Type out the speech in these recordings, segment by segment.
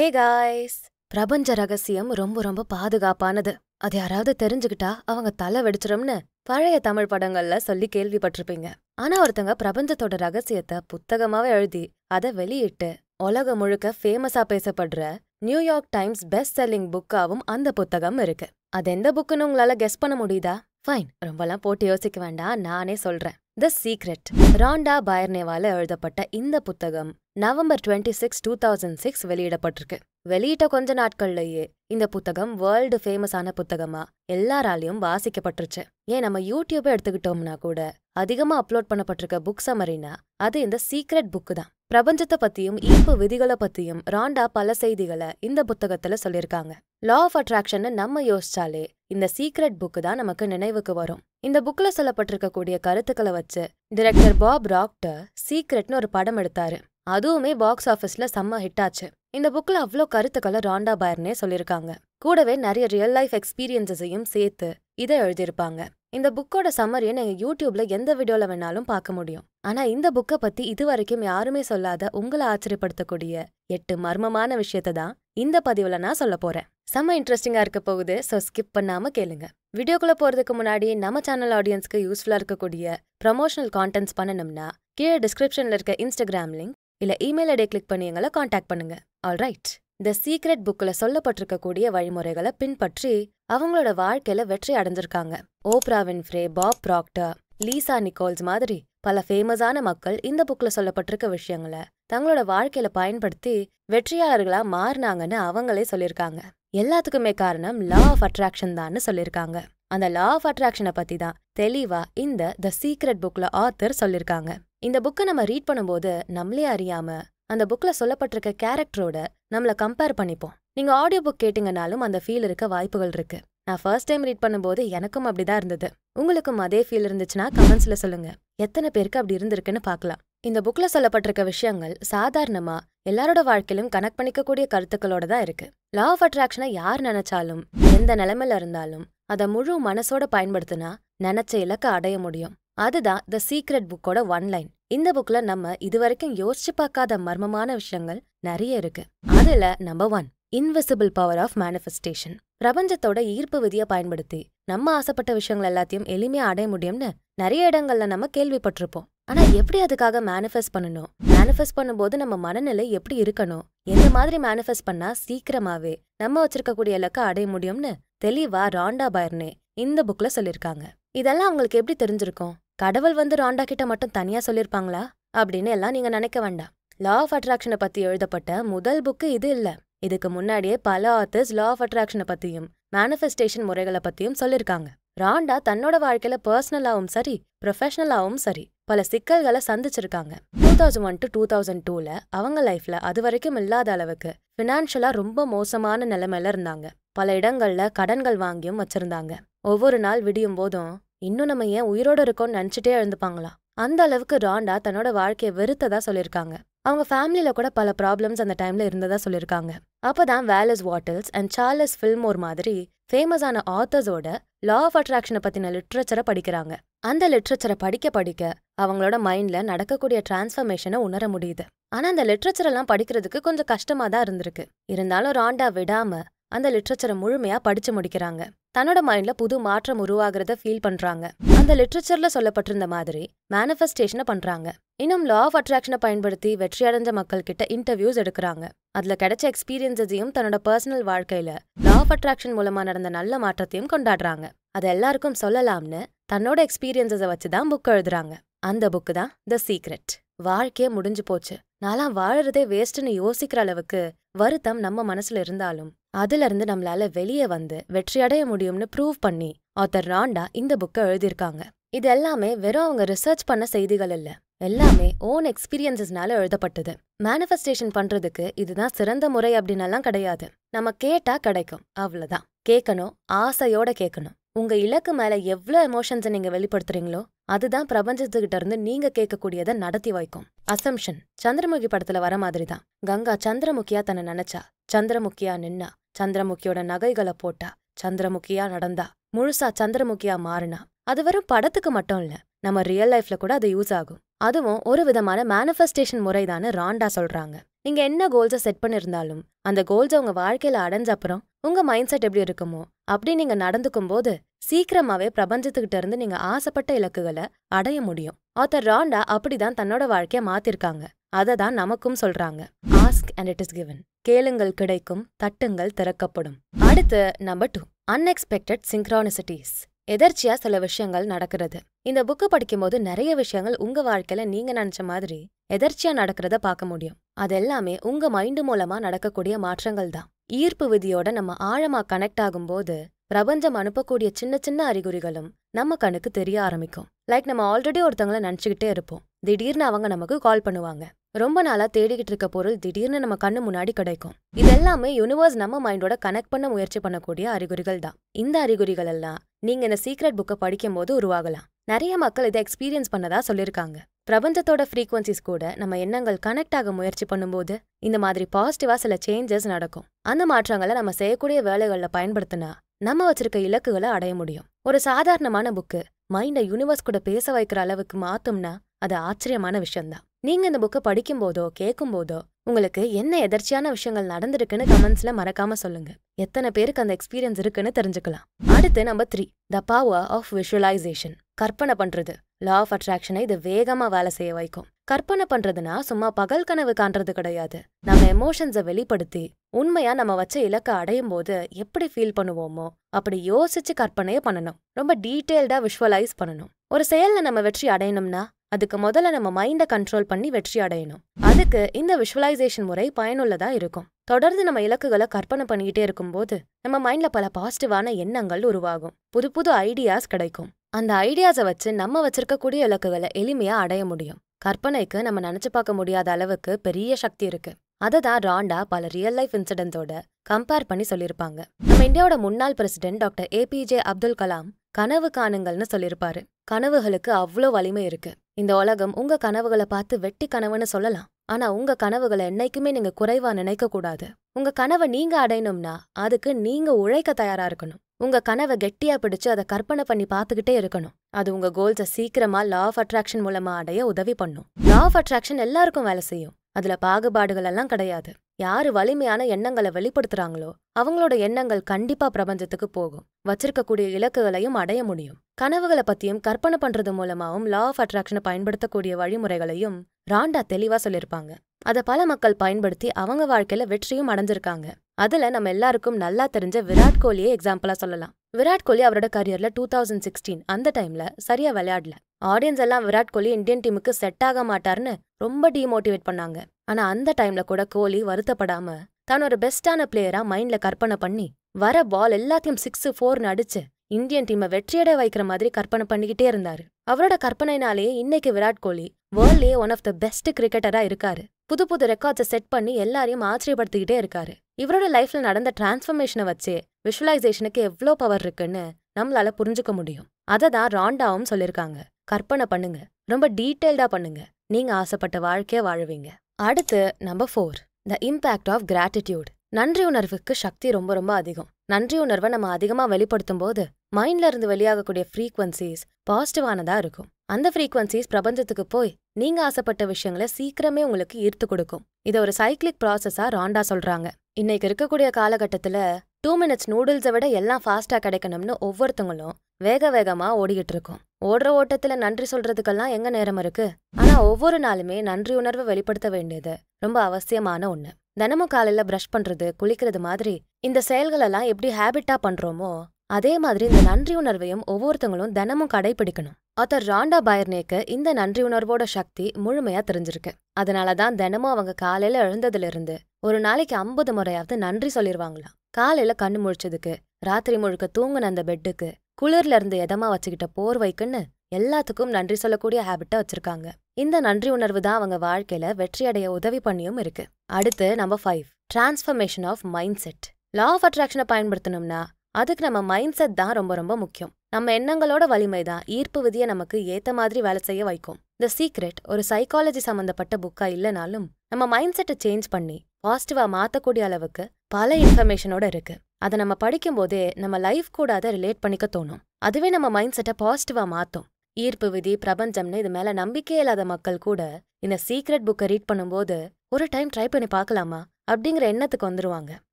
hey guys பிரபஞ்ச ரகசியம் ரொம்ப ரொம்ப பாதுகாப்பானது அது யாராவது தெரிஞ்சுக்கிட்டா அவங்க தலை வெடிச்சிரும்னு பழைய தமிழ் படங்கள்ல சொல்லி கேள்விப்பட்டிருப்பீங்க ஆனா ஒருத்தங்க பிரபஞ்சத்தோட ரகசியத்தை புத்தகமாவே எழுதி அதை வெளியிட்டு உலகம் முழுக்க ஃபேமஸா பேசப்படுற நியூயார்க் டைம்ஸ் பெஸ்ட் செல்லிங் புக்காவும் அந்த புத்தகம் இருக்கு அது எந்த புக்குன்னு உங்களால கெஸ் பண்ண முடியுதா ஃபைன் ரொம்பலாம் போட்டு யோசிக்க வேண்டாம் நானே சொல்றேன் த சீக்ரெட் ராண்டா பயர்னேவால எழுதப்பட்ட இந்த புத்தகம் November twenty six two thousand six வெளியிடப்பட்டிருக்கு வெளியிட்ட கொஞ்ச நாட்கள்லயே இந்த புத்தகம் வேர்ல்டு ஃபேமஸான புத்தகமா எல்லாராலையும் வாசிக்கப்பட்டுருச்சு ஏன் நம்ம யூடியூப் எடுத்துக்கிட்டோம்னா கூட அதிகமா அப்லோட் பண்ணப்பட்டிருக்க புக்ஸ் அமரினா அது இந்த சீக்ரெட் புக்கு தான் பிரபஞ்சத்தை பத்தியும் ஈர்ப்பு விதிகளை பத்தியும் ராண்டா பல செய்திகளை இந்த புத்தகத்துல சொல்லியிருக்காங்க லா ஆஃப் அட்ராக்ஷன் நம்ம யோசிச்சாலே இந்த சீக்ரெட் புக்கு தான் நமக்கு நினைவுக்கு வரும் இந்த புக்ல சொல்லப்பட்டிருக்கக்கூடிய கருத்துக்களை வச்சு டிரெக்டர் பாப் ராக்டர் சீக்ரெட்னு ஒரு படம் எடுத்தாரு அதுவுமே பாக்ஸ் ஆஃபீஸ்ல செம்ம ஹிட் ஆச்சு இந்த புக்ல அவ்வளோ கருத்துக்களை ராண்டா பயர்னே சொல்லியிருக்காங்க கூடவே நிறைய ரியல் லைஃப் எக்ஸ்பீரியன்ஸஸையும் சேர்த்து இதை எழுதியிருப்பாங்க இந்த புக்கோட சம்மரியை நீங்கள் யூடியூப்ல எந்த வீடியோவில் வேணாலும் பார்க்க முடியும் ஆனால் இந்த புக்கை பற்றி இது வரைக்கும் யாருமே சொல்லாத உங்களை ஆச்சரியப்படுத்தக்கூடிய எட்டு மர்மமான விஷயத்தை தான் இந்த பதிவில் நான் சொல்ல போகிறேன் செம்ம இன்ட்ரெஸ்டிங்காக இருக்க போகுது ஸோ ஸ்கிப் பண்ணாமல் கேளுங்க வீடியோக்குள்ளே போகிறதுக்கு முன்னாடி நம்ம சேனல் ஆடியன்ஸ்க்கு யூஸ்ஃபுல்லாக இருக்கக்கூடிய ப்ரமோஷனல் கான்டென்ட்ஸ் பண்ணணும்னா கீழே டிஸ்கிரிப்ஷனில் இருக்க இன்ஸ்டாகிராம் லிங்க் இல்லை இமெயில் ஐடியை கிளிக் பண்ணி எங்களை காண்டாக்ட் பண்ணுங்க ஆல் ரைட் த சீக்ரெட் புக்கில் சொல்லப்பட்டிருக்கக்கூடிய வழிமுறைகளை பின்பற்றி அவங்களோட வாழ்க்கையில வெற்றி அடைஞ்சிருக்காங்க Oprah Winfrey Bob Proctor Lisa Nichols மாதிரி பல ஃபேமஸான மக்கள் இந்த புக்ல சொல்லப்பட்டிருக்க விஷயங்களை தங்களோட வாழ்க்கையில பயன்படுத்தி வெற்றியாளர்களா மாறினாங்கன்னு அவங்களே சொல்லியிருக்காங்க எல்லாத்துக்குமே காரணம் லா ஆஃப் அட்ராக்ஷன் தான்னு சொல்லியிருக்காங்க அந்த லா ஆஃப் அட்ராக்ஷனை பத்தி தான் தெளிவா இந்த த சீக்ரெட் புக்ல ஆத்தர் சொல்லியிருக்காங்க இந்த புக்கை நம்ம ரீட் பண்ணும்போது நம்மளே அறியாம அந்த புக்கில் சொல்லப்பட்டிருக்க கேரக்டரோட நம்மளை கம்பேர் பண்ணிப்போம் நீங்கள் ஆடியோ புக் கேட்டிங்கனாலும் அந்த ஃபீல் இருக்க வாய்ப்புகள் இருக்கு நான் ஃபர்ஸ்ட் டைம் ரீட் பண்ணும்போது எனக்கும் அப்படி தான் இருந்தது உங்களுக்கும் அதே ஃபீல் இருந்துச்சுன்னா கமெண்ட்ஸில் சொல்லுங்கள் எத்தனை பேருக்கு அப்படி இருந்திருக்குன்னு பார்க்கலாம் இந்த புக்கில் சொல்லப்பட்டிருக்க விஷயங்கள் சாதாரணமாக எல்லாரோட வாழ்க்கையிலும் கனெக்ட் பண்ணிக்கக்கூடிய கருத்துக்களோட தான் இருக்குது லா ஆஃப் அட்ராக்ஷனை யார் நினச்சாலும் எந்த நிலைமையில இருந்தாலும் அதை முழு மனசோட பயன்படுத்தினா நினச்ச இலக்கை அடைய முடியும் அதுதான் த சீக்ரெட் புக்கோட ஒன் லைன் இந்த புக்ல நம்ம இதுவரைக்கும் யோசிச்சு பார்க்காத மர்மமான விஷயங்கள் நிறைய இருக்கு அதுல number one invisible power of manifestation பிரபஞ்சத்தோட ஈர்ப்பு விதியை பயன்படுத்தி நம்ம ஆசைப்பட்ட விஷயங்கள் எல்லாத்தையும் எளிமையா அடைய முடியும்னு நிறைய இடங்கள்ல நம்ம கேள்விப்பட்டிருப்போம் ஆனா எப்படி அதுக்காக மேனிஃபெஸ்ட் பண்ணணும் மேனிஃபெஸ்ட் பண்ணும்போது நம்ம மனநிலை எப்படி இருக்கணும் எந்த மாதிரி மேனிஃபெஸ்ட் பண்ணா சீக்கிரமாவே நம்ம வச்சிருக்கக்கூடிய இலக்கை அடைய முடியும்னு தெளிவா ராண்டா பயர்னே இந்த புக்ல சொல்லியிருக்காங்க இதெல்லாம் அவங்களுக்கு எப்படி தெரிஞ்சிருக்கும் கடவுள் வந்து ராண்டா கிட்ட மட்டும் தனியா சொல்லியிருப்பாங்களா அப்படின்னு எல்லாம் நீங்க நினைக்க வேண்டாம் லா ஆஃப் அட்ராக்ஷனை பத்தி எழுதப்பட்ட முதல் புக்கு இது இல்ல இதுக்கு முன்னாடியே பல ஆத்தர்ஸ் லா ஆஃப் அட்ராக்ஷனை பத்தியும் மேனிஃபெஸ்டேஷன் முறைகளை பத்தியும் சொல்லிருக்காங்க ராண்டா தன்னோட வாழ்க்கையில பர்சனலாவும் சரி ப்ரொஃபஷனலாவும் சரி பல சிக்கல்களை சந்திச்சிருக்காங்க two thousand one to two thousand டூல அவங்க லைஃப்ல அது வரைக்கும் இல்லாத அளவுக்கு ஃபினான்ஷியலா ரொம்ப மோசமான நிலைமையில இருந்தாங்க பல இடங்கள்ல கடன்கள் வாங்கியும் வச்சிருந்தாங்க ஒவ்வொரு நாள் விடியும் போதும் இன்னும் நம்ம ஏன் உயிரோடு இருக்கோம்னு நினச்சிட்டே எழுந்துப்பாங்களா அந்த அளவுக்கு ராண்டா தன்னோட வாழ்க்கையை வெறுத்ததா சொல்லியிருக்காங்க அவங்க ஃபேமிலியில கூட பல ப்ராப்ளம்ஸ் அந்த டைம்ல இருந்ததா சொல்லியிருக்காங்க அப்பதான் Wallace Wattles and Charles Fillmore ஒரு மாதிரி ஃபேமஸான ஆத்தர்ஸோட லா ஆஃப் அட்ராக்ஷனை பத்தின லிட்ரேச்சரை படிக்கிறாங்க அந்த லிட்ரேச்சரை படிக்க படிக்க அவங்களோட மைண்ட்ல நடக்கக்கூடிய டிரான்ஸ்ஃபர்மேஷனை உணர முடியுது ஆனா அந்த லிட்ரேச்சரெல்லாம் படிக்கிறதுக்கு கொஞ்சம் கஷ்டமா தான் இருந்திருக்கு இருந்தாலும் ராண்டா விடாம அந்த லிட்ரேச்சரை முழுமையா படிச்சு முடிக்கிறாங்க தன்னோட மைண்ட்ல புது மாற்றம் உருவாகிறத ஃபீல் பண்றாங்க அந்த லிட்ரேச்சர்ல சொல்லப்பட்டிருந்த மாதிரி மேனிஃபெஸ்டேஷனை பண்றாங்க இன்னும் லா ஆஃப் அட்ராக்ஷனை பயன்படுத்தி வெற்றி அடைஞ்ச மக்கள் கிட்ட இன்டர்வியூஸ் எடுக்கிறாங்க அதுல கிடைச்ச எக்ஸ்பீரியன்ஸையும் தன்னோட பர்சனல் வாழ்க்கையில லா ஆஃப் அட்ராக்ஷன் மூலமா நடந்த நல்ல மாற்றத்தையும் கொண்டாடுறாங்க அது எல்லாருக்கும் சொல்லலாம்னு தன்னோட எக்ஸ்பீரியன்ஸை வச்சு தான் புக் எழுதுறாங்க அந்த புக்கு தான் த சீக்ரெட் வாழ்க்கையே முடிஞ்சு போச்சு நான்லாம் வாழறதே வேஸ்ட்னு யோசிக்கிற அளவுக்கு வருத்தம் நம்ம மனசுல இருந்தாலும் அதுல இருந்து நம்மளால வெளியே வந்து வெற்றியடைய முடியும்னு ப்ரூவ் பண்ணி ஆத்தர் ராண்டா இந்த புக்கை எழுதியிருக்காங்க இது எல்லாமே வெறும் அவங்க ரிசர்ச் பண்ண செய்திகள் இல்ல எல்லாமே ஓன் எக்ஸ்பீரியன்சஸ்னால எழுதப்பட்டது மேனிஃபெஸ்டேஷன் பண்றதுக்கு இதுதான் சிறந்த முறை அப்படின்னலாம் கிடையாது நம்ம கேட்டா கிடைக்கும் அவ்வளவுதான் கேட்கணும் ஆசையோட கேட்கணும் உங்க இலக்கு மேல எவ்வளவு எமோஷன்ஸை நீங்க வெளிப்படுத்துறீங்களோ அதுதான் பிரபஞ்சத்துக்கிட்ட இருந்து நீங்க கேட்கக்கூடியதை நடத்தி வைக்கும் அசம்ஷன் சந்திரமுகி படத்துல வர மாதிரி தான் கங்கா சந்திரமுகியா தன்னை நினைச்சா சந்திரமுகியா நின்னா சந்திரமுகியோட நகைகளை போட்டா சந்திரமுகியா நடந்தா முழுசா சந்திரமுகியா மாறினா அது வெறும் படத்துக்கு மட்டும் இல்ல நம்ம ரியல் லைஃப்ல கூட அது யூஸ் ஆகும் அதுவும் ஒரு விதமான மேனிஃபெஸ்டேஷன் முறைதான்னு ராண்டா சொல்றாங்க நீங்க என்ன கோல்ஸை செட் பண்ணிருந்தாலும் அந்த கோல்ஸை உங்க வாழ்க்கையில அடைஞ்ச அப்புறம் உங்க மைண்ட் செட் எப்படி இருக்குமோ அப்படி நீங்க நடந்துக்கும் போது சீக்கிரமாவே பிரபஞ்சத்துக்கிட்ட இருந்து நீங்க ஆசைப்பட்ட இலக்குகளை அடைய முடியும் ஆத்தர் ராண்டா அப்படிதான் தன்னோட வாழ்க்கைய மாத்திருக்காங்க அதை தான் நமக்கும் சொல்றாங்க ask and it is given கேளுங்கள் கிடைக்கும் தட்டுங்கள் திறக்கப்படும் அடுத்து நம்பர் டூ அன்எக்ஸ்பெக்டட் சிங்க்ரானிசிட்டிஸ் எதர்ச்சியா சில விஷயங்கள் நடக்கிறது இந்த புக்கு படிக்கும்போது நிறைய விஷயங்கள் உங்க வாழ்க்கையில நீங்க நினைச்ச மாதிரி எதர்ச்சியா நடக்கிறத பார்க்க முடியும் அது எல்லாமே உங்க மைண்டு மூலமா நடக்கக்கூடிய மாற்றங்கள் தான் ஈர்ப்பு விதியோட நம்ம ஆழமா கனெக்ட் ஆகும்போது பிரபஞ்சம் அனுப்பக்கூடிய சின்ன சின்ன அறிகுறிகளும் நம்ம கண்ணுக்கு தெரிய ஆரம்பிக்கும் லைக் நம்ம ஆல்ரெடி ஒருத்தவங்களை நினைச்சுக்கிட்டே இருப்போம் திடீர்னு அவங்க நமக்கு கால் பண்ணுவாங்க ரொம்ப நாளா தேடிக்கிட்டு இருக்க பொருள் திடீர்னு நம்ம கண்ணு முன்னாடி கிடைக்கும் இது எல்லாமே யூனிவர்ஸ் நம்ம மைண்டோட கனெக்ட் பண்ண முயற்சி பண்ணக்கூடிய அறிகுறிகள் தான் இந்த அறிகுறிகள் எல்லாம் நீங்க இந்த சீக்ரெட் புக்கை படிக்கும் போது உருவாகலாம் நிறைய மக்கள் இதை எக்ஸ்பீரியன்ஸ் பண்ணதா சொல்லியிருக்காங்க பிரபஞ்சத்தோட ஃப்ரீக்வன்சிஸ் கூட நம்ம எண்ணங்கள் கனெக்ட் ஆக முயற்சி பண்ணும்போது இந்த மாதிரி பாசிட்டிவா சில சேஞ்சஸ் நடக்கும் அந்த மாற்றங்களை நம்ம செய்யக்கூடிய வேலைகளில் பயன்படுத்தினா நம்ம வச்சிருக்க இலக்குகளை அடைய முடியும் ஒரு சாதாரணமான புக்கு மைண்டை யூனிவர்ஸ் கூட பேச வைக்கிற அளவுக்கு மாத்தும்னா அது ஆச்சரியமான விஷயம்தான் நீங்க இந்த புக்கை படிக்கும்போதோ போதோ உங்களுக்கு என்ன எதர்ச்சியான விஷயங்கள் நடந்திருக்குன்னு கமெண்ட்ஸ்ல மறக்காம சொல்லுங்க எத்தனை பேருக்கு அந்த எக்ஸ்பீரியன்ஸ் இருக்குன்னு தெரிஞ்சுக்கலாம் அடுத்து number three the power of visualization கற்பனை பண்றது லா ஆஃப் அட்ராக்ஷனை இது வேகமா வேலை செய்ய வைக்கும் கற்பனை பண்றதுனா சும்மா பகல் கனவு காண்றது கிடையாது நம்ம எமோஷன்ஸை வெளிப்படுத்தி உண்மையா நம்ம வச்ச இலக்கை அடையும் போது எப்படி ஃபீல் பண்ணுவோமோ அப்படி யோசிச்சு கற்பனையே பண்ணணும் ரொம்ப டீட்டெயில்டா விஷுவலைஸ் பண்ணணும் ஒரு செயல்ல நம்ம வெற்றி அடையணும்னா அதுக்கு முதல்ல நம்ம மைண்டை கண்ட்ரோல் பண்ணி வெற்றி அடையணும் அதுக்கு இந்த விஷுவலைசேஷன் முறை பயனுள்ளதா இருக்கும் தொடர்ந்து நம்ம இலக்குகளை கற்பனை பண்ணிக்கிட்டே இருக்கும்போது நம்ம மைண்ட்ல பல பாசிட்டிவான எண்ணங்கள் உருவாகும் புது புது ஐடியாஸ் கிடைக்கும் அந்த ஐடியாஸை வச்சு நம்ம வச்சிருக்கக்கூடிய இலக்குகளை எளிமையா அடைய முடியும் கற்பனைக்கு நம்ம நினைச்சு பார்க்க முடியாத அளவுக்கு பெரிய சக்தி இருக்கு அதை தான் ராண்டா பல ரியல் லைஃப் இன்சிடென்ட்டோட கம்பேர் பண்ணி சொல்லியிருப்பாங்க நம்ம இந்தியாவோட முன்னாள் president doctor APJ Abdul Kalam கனவு காணுங்கள்னு சொல்லியிருப்பாரு கனவுகளுக்கு அவ்வளோ வலிமை இருக்கு இந்த உலகம் உங்க கனவுகளை பார்த்து வெட்டி கனவுன்னு சொல்லலாம் ஆனா உங்க கனவுகளை என்னைக்குமே நீங்க குறைவா நினைக்க கூடாது உங்க கனவை நீங்க அடையணும்னா அதுக்கு நீங்க உழைக்க தயாரா இருக்கணும் உங்க கனவை கெட்டியா பிடிச்சு அதை கற்பனை பண்ணி பார்த்துக்கிட்டே இருக்கணும் அது உங்க கோல்ஸை சீக்கிரமா லா ஆஃப் அட்ராக்ஷன் மூலமா அடைய உதவி பண்ணும் லா ஆஃப் அட்ராக்ஷன் எல்லாருக்கும் வேலை செய்யும் அதுல பாகுபாடுகள் எல்லாம் கிடையாது யார் வலிமையான எண்ணங்களை வெளிப்படுத்துறாங்களோ அவங்களோட எண்ணங்கள் கண்டிப்பா பிரபஞ்சத்துக்கு போகும் வச்சிருக்கக்கூடிய இலக்குகளையும் அடைய முடியும் கனவுகளை பத்தியும் கற்பனை பண்றது மூலமாவும் லா ஆஃப் அட்ராக்ஷனை பயன்படுத்தக்கூடிய வழிமுறைகளையும் ராண்டா தெளிவா சொல்லியிருப்பாங்க அதை பல மக்கள் பயன்படுத்தி அவங்க வாழ்க்கையில வெற்றியும் அடைஞ்சிருக்காங்க அதில் நம்ம எல்லாருக்கும் நல்லா தெரிஞ்ச விராட் கோலியை எக்ஸாம்பிளாக சொல்லலாம் விராட் கோலி அவரோட கரியர்ல டூ தௌசண்ட் சிக்ஸ்டீன் அந்த டைம்ல சரியா விளையாடல ஆடியன்ஸ் எல்லாம் விராட் கோலி இந்தியன் டீமுக்கு செட் ஆக மாட்டார்னு ரொம்ப டிமோட்டிவேட் பண்ணாங்க ஆனா அந்த டைம்ல கூட கோலி வருத்தப்படாம தான் ஒரு பெஸ்டான பிளேயரா மைண்ட்ல கற்பனை பண்ணி வர பால் எல்லாத்தையும் சிக்ஸ் ஃபோர்னு அடிச்சு இந்தியன் டீமை வெற்றியடை வைக்கிற மாதிரி கற்பனை பண்ணிக்கிட்டே இருந்தாரு அவரோட கற்பனைனாலேயே இன்னைக்கு விராட் கோலி வேர்ல்ட்லயே ஒன் ஆஃப் த பெஸ்ட் கிரிக்கெட்டரா இருக்காரு புது புது ரெக்கார்ட்ஸை செட் பண்ணி எல்லாரையும் ஆச்சரியப்படுத்திக்கிட்டே இருக்காரு இவரோட லைஃப்ல நடந்த டிரான்ஸ்ஃபர்மேஷனை வச்சே விஷுவலைசேஷனுக்கு எவ்வளோ பவர் இருக்குன்னு நம்மளால புரிஞ்சுக்க முடியும் அதை தான் ராண்டாவும் சொல்லியிருக்காங்க கற்பனை பண்ணுங்க ரொம்ப டீட்டெயில்டா பண்ணுங்க நீங்க ஆசைப்பட்ட வாழ்க்கையை வாழுவீங்க அடுத்து number four the impact of gratitude நன்றி உணர்வுக்கு சக்தி ரொம்ப ரொம்ப அதிகம் நன்றி உணர்வை நம்ம அதிகமா வெளிப்படுத்தும் போது மைண்ட்ல இருந்து வெளியாகக்கூடிய ஃப்ரீக்வன்சிஸ் பாசிட்டிவானதா இருக்கும் அந்த ஃப்ரீக்வன்சிஸ் பிரபஞ்சத்துக்கு போய் நீங்க ஆசைப்பட்ட விஷயங்களை சீக்கிரமே உங்களுக்கு ஈர்த்து கொடுக்கும் இதை ஒரு சைக்கிளிக் ப்ராசஸா ராண்டா சொல்றாங்க இன்னைக்கு இருக்கக்கூடிய காலகட்டத்துல டூ மினிட்ஸ் நூடுல்ஸை விட எல்லாம் ஃபாஸ்டா கிடைக்கணும்னு ஒவ்வொருத்தவங்களும் வேக வேகமா ஓடிக்கிட்டு இருக்கோம் ஓடுற ஓட்டத்துல நன்றி சொல்றதுக்கெல்லாம் எங்க நேரம் இருக்கு ஆனா ஒவ்வொரு நாளுமே நன்றி உணர்வை வெளிப்படுத்த வேண்டியது ரொம்ப அவசியமான ஒண்ணு தினமும் காலையில ப்ரஷ் பண்றது குளிக்கிறது மாதிரி இந்த செயல்களெல்லாம் எப்படி ஹேபிட்டா பண்றோமோ அதே மாதிரி இந்த நன்றி உணர்வையும் ஒவ்வொருத்தவங்களும் தினமும் கடைபிடிக்கணும் ஆத்தர் ராண்டா பயர்னேக்கு இந்த நன்றி உணர்வோட சக்தி முழுமையா தெரிஞ்சிருக்கு அதனால தான் தினமும் அவங்க காலையில எழுந்ததிலிருந்து ஒரு நாளைக்கு ஐம்பது முறையாவது நன்றி சொல்லிடுவாங்களாம் காலையில கண்ணு முழிச்சதுக்கு ராத்திரி முழுக்க தூங்குன அந்த பெட்டுக்கு குளிர்ல இருந்து எதமா வச்சுக்கிட்ட போர்வைக்குன்னு எல்லாத்துக்கும் நன்றி சொல்லக்கூடிய ஹேபிட்டை வச்சிருக்காங்க இந்த நன்றி உணர்வு தான் அவங்க வாழ்க்கையில வெற்றியடைய உதவி பண்ணியும் இருக்கு அடுத்து number five transformation of mind set law of அட்ராக்ஷனை பயன்படுத்தணும்னா அதுக்கு நம்ம மைண்ட் செட் தான் ரொம்ப ரொம்ப முக்கியம் நம்ம எண்ணங்களோட வலிமை தான் ஈர்ப்பு விதியை நமக்கு ஏத்த மாதிரி வேலை செய்ய வைக்கும் த சீக்ரெட் ஒரு சைக்காலஜி சம்மந்தப்பட்ட புக்கா இல்லைனாலும் நம்ம மைண்ட் செட்டை சேஞ்ச் பண்ணி பாசிட்டிவா மாத்தக்கூடிய அளவுக்கு பல இன்ஃபர்மேஷனோட இருக்கு அதை நம்ம படிக்கும் போதே நம்ம லைஃப் கூட அதை ரிலேட் பண்ணிக்க தோணும் அதுவே நம்ம மைண்ட் செட்டை பாசிட்டிவா மாத்தும் ஈர்ப்பு விதி பிரபஞ்சம்னு இது மேல நம்பிக்கை இல்லாத மக்கள் கூட இந்த சீக்ரெட் புக்கை ரீட் பண்ணும்போது ஒரு டைம் ட்ரை பண்ணி பார்க்கலாமா அப்படிங்கிற எண்ணத்துக்கு வந்துருவாங்க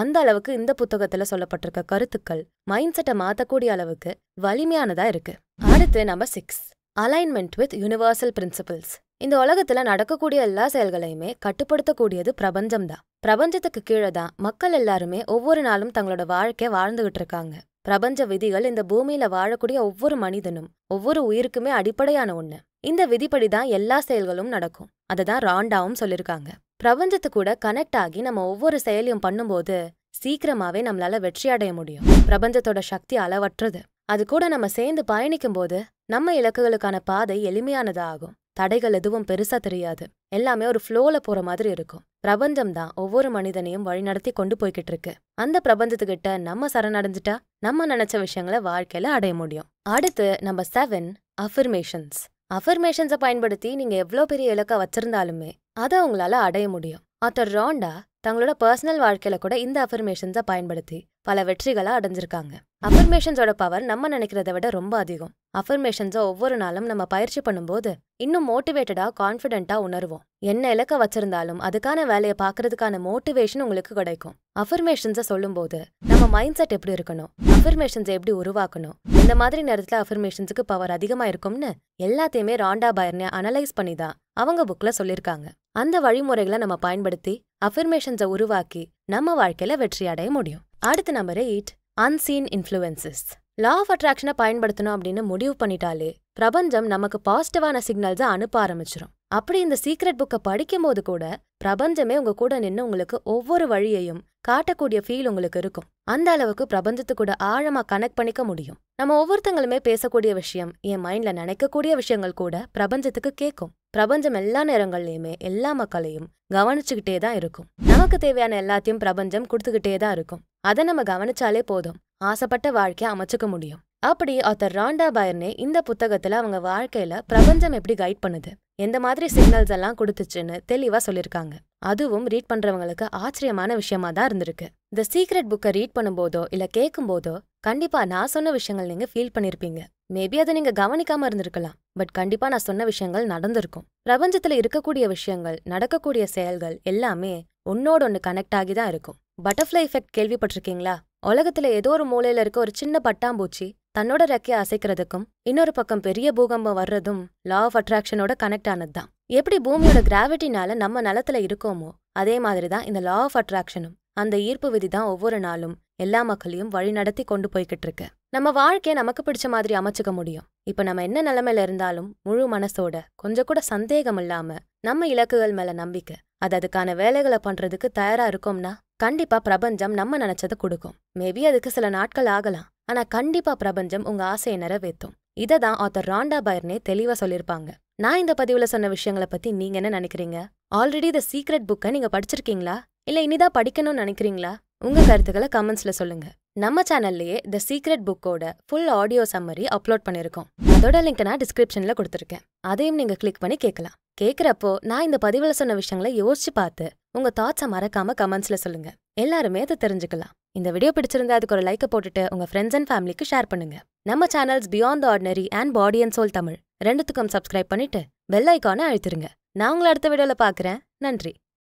அந்த அளவுக்கு இந்த புத்தகத்துல சொல்லப்பட்டிருக்க கருத்துக்கள் மைண்ட் செட்டை மாத்தக்கூடிய அளவுக்கு வலிமையானதா இருக்கு அடுத்து number six alignment with universal principles இந்த உலகத்துல நடக்கக்கூடிய எல்லா செயல்களையுமே கட்டுப்படுத்தக்கூடியது பிரபஞ்சம் தான் பிரபஞ்சத்துக்கு கீழே தான் மக்கள் எல்லாருமே ஒவ்வொரு நாளும் தங்களோட வாழ்க்கை வாழ்ந்துகிட்டு இருக்காங்க பிரபஞ்ச விதிகள் இந்த பூமியில வாழக்கூடிய ஒவ்வொரு மனிதனும் ஒவ்வொரு உயிருக்குமே அடிப்படையான ஒண்ணு இந்த விதிப்படி தான் எல்லா செயல்களும் நடக்கும் அததான் ராண்டாவும் சொல்லியிருக்காங்க பிரபஞ்சத்து கூட கனெக்ட் ஆகி நம்ம ஒவ்வொரு செயலையும் பண்ணும்போது சீக்கிரமாவே நம்மளால வெற்றி அடைய முடியும் பிரபஞ்சத்தோட சக்தி அளவற்றது அது கூட நம்ம சேர்ந்து பயணிக்கும் போது நம்ம இலக்குகளுக்கான பாதை எளிமையானதா ஆகும் தடைகள் எதுவும் பெருசா தெரியாது எல்லாமே ஒரு ஃப்ளோல போற மாதிரி இருக்கும் பிரபஞ்சம் தான் ஒவ்வொரு மனிதனையும் வழிநடத்தி கொண்டு போய்கிட்டு இருக்கு அந்த பிரபஞ்சத்துக்கிட்ட நம்ம சரணடைஞ்சிட்டா நம்ம நினைச்ச விஷயங்களை வாழ்க்கையில அடைய முடியும் அடுத்து நம்ம செவன் அஃபர்மேஷன்ஸ் அஃபர்மேஷன்ஸை பயன்படுத்தி நீங்க எவ்வளோ பெரிய இலக்கை வச்சிருந்தாலுமே அதை அவங்களால அடைய முடியும் ஆத்தர் ராண்டா தங்களோட பர்சனல் வாழ்க்கையில கூட இந்த அஃபர்மேஷன்ஸை பயன்படுத்தி பல வெற்றிகளை அடைஞ்சிருக்காங்க அஃபர்மேஷன்ஸோட பவர் நம்ம நினைக்கிறத விட ரொம்ப அதிகம் அஃபர்மேஷன்ஸை ஒவ்வொரு நாளும் நம்ம பயிற்சி பண்ணும்போது இன்னும் மோட்டிவேட்டடா கான்ஃபிடென்ட்டா உணர்வோம் என்ன இலக்க வச்சிருந்தாலும் அதுக்கான வேலையை பார்க்கறதுக்கான மோட்டிவேஷன் உங்களுக்கு கிடைக்கும் அஃபர்மேஷன்ஸை சொல்லும்போது நம்ம மைண்ட் செட் எப்படி இருக்கணும் அஃபர்மேஷன்ஸை எப்படி உருவாக்கணும் இந்த மாதிரி நேரத்தில் அஃபர்மேஷன்ஸுக்கு பவர் அதிகமாக இருக்கும்னு எல்லாத்தையுமே ராண்டா பயர்னே அனலைஸ் பண்ணி தான் அவங்க புக்ல சொல்லியிருக்காங்க அந்த வழிமுறைகளை நம்ம பயன்படுத்தி அஃபர்மேஷன்ஸை உருவாக்கி நம்ம வாழ்க்கையில வெற்றி அடைய முடியும் அடுத்த number eight unseen influences law of அட்ராக்ஷனை பயன்படுத்தணும் அப்படின்னு முடிவு பண்ணிட்டாலே பிரபஞ்சம் நமக்கு பாசிட்டிவான சிக்னல்ஸ் அனுப்ப ஆரம்பிச்சிடும் அப்படி இந்த சீக்ரெட் புக்கை படிக்கும்போது கூட பிரபஞ்சமே உங்க கூட நின்று உங்களுக்கு ஒவ்வொரு வழியையும் காட்டக்கூடிய ஃபீல் உங்களுக்கு இருக்கும் அந்த அளவுக்கு பிரபஞ்சத்து கூட ஆழமா கனெக்ட் பண்ணிக்க முடியும் நம்ம ஒவ்வொருத்தங்களுமே பேசக்கூடிய விஷயம் என் மைண்ட்ல நினைக்கக்கூடிய விஷயங்கள் கூட பிரபஞ்சத்துக்கு கேட்கும் பிரபஞ்சம் எல்லா நேரங்கள்லயுமே எல்லா மக்களையும் கவனிச்சுக்கிட்டே தான் இருக்கும் நமக்கு தேவையான எல்லாத்தையும் பிரபஞ்சம் கொடுத்துக்கிட்டே தான் இருக்கும் அதை நம்ம கவனிச்சாலே போதும் ஆசைப்பட்ட வாழ்க்கையை அமைச்சுக்க முடியும் அப்படி ஆத்தர் ராண்டா பயர்னே இந்த புத்தகத்துல அவங்க வாழ்க்கையில பிரபஞ்சம் எப்படி கைட் பண்ணுது எந்த மாதிரி சிக்னல்ஸ் எல்லாம் கொடுத்துச்சுன்னு தெளிவாக சொல்லியிருக்காங்க அதுவும் ரீட் பண்றவங்களுக்கு ஆச்சரியமான விஷயமா தான் இருந்திருக்கு இந்த சீக்ரெட் புக்கை ரீட் பண்ணும்போதோ கேட்கும் போதோ கண்டிப்பா நான் சொன்ன விஷயங்கள் நீங்க ஃபீல் பண்ணிருப்பீங்க மேபி அதை நீங்க கவனிக்காம இருந்திருக்கலாம் பட் கண்டிப்பா நான் சொன்ன விஷயங்கள் நடந்திருக்கும் பிரபஞ்சத்துல இருக்கக்கூடிய விஷயங்கள் நடக்கக்கூடிய செயல்கள் எல்லாமே ஒன்னோட ஒன்று கனெக்ட் ஆகி தான் இருக்கும் பட்டர்ஃப்ளை எஃபெக்ட் கேள்விப்பட்டிருக்கீங்களா உலகத்துல ஏதோ ஒரு மூலையில இருக்க ஒரு சின்ன பட்டாம்பூச்சி தன்னோட ரெக்கையை அசைக்கிறதுக்கும் இன்னொரு பக்கம் பெரிய பூகம்பம் வர்றதும் லா ஆஃப் அட்ராக்ஷனோட கனெக்ட் ஆனது தான் எப்படி பூமியோட கிராவிட்டினால நம்ம நிலத்துல இருக்கோமோ அதே மாதிரி தான் இந்த லா ஆஃப் அட்ராக்ஷனும் அந்த ஈர்ப்பு விதி தான் ஒவ்வொரு நாளும் எல்லா மக்களையும் வழிநடத்தி கொண்டு போய்கிட்டு இருக்கு நம்ம வாழ்க்கையை நமக்கு பிடிச்ச மாதிரி அமைச்சுக்க முடியும் இப்ப நம்ம என்ன நிலைமையில இருந்தாலும் முழு மனசோட கொஞ்சம் கூட சந்தேகம் இல்லாம நம்ம இலக்குகள் மேல நம்பிக்கை அது அதுக்கான வேலைகளை பண்றதுக்கு தயாரா இருக்கோம்னா கண்டிப்பா பிரபஞ்சம் நம்ம நினைச்சதை கொடுக்கும் மேபி அதுக்கு சில நாட்கள் ஆகலாம் ஆனா கண்டிப்பா பிரபஞ்சம் உங்க ஆசையை நிறைவேற்றும் இதை தான் ஆத்தர் ராண்டா பயர்னே தெளிவா சொல்லியிருப்பாங்க நான் இந்த பதிவுல சொன்ன விஷயங்களை பத்தி நீங்க என்ன நினைக்கிறீங்க ஆல்ரெடி த சீக்ரெட் புக்கை நீங்க படிச்சிருக்கீங்களா இல்ல இனிதான் படிக்கணும்னு நினைக்கிறீங்களா உங்க கருத்துக்களை கமெண்ட்ஸ்ல சொல்லுங்க நம்ம சேனல்லையே த சீக்ரெட் புக்கோட ஃபுல் ஆடியோ சம்மரி அப்லோட் பண்ணியிருக்கோம் அதோட லிங்க் நான் டிஸ்கிரிப்ஷனில் கொடுத்துருக்கேன் அதையும் நீங்கள் கிளிக் பண்ணி கேட்கலாம் கேட்குறப்போ நான் இந்த பதிவில் சொன்ன விஷயங்களை யோசிச்சு பார்த்து உங்கள் தாட்ஸை மறக்காம கமெண்ட்ஸில் சொல்லுங்கள் எல்லாருமே அதை தெரிஞ்சுக்கலாம் இந்த வீடியோ பிடிச்சிருந்தா அதுக்கு ஒரு லைக்கை போட்டுட்டு உங்கள் ஃப்ரெண்ட்ஸ் அண்ட் ஃபேமிலிக்கு ஷேர் பண்ணுங்க நம்ம channels beyond the ordinary and body and soul Tamil ரெண்டுத்துக்கும் சப்ஸ்கிரைப் பண்ணிட்டு பெல் ஐக்கானை அழுத்திருங்க நான் உங்களை அடுத்த வீடியோவில் பார்க்குறேன் நன்றி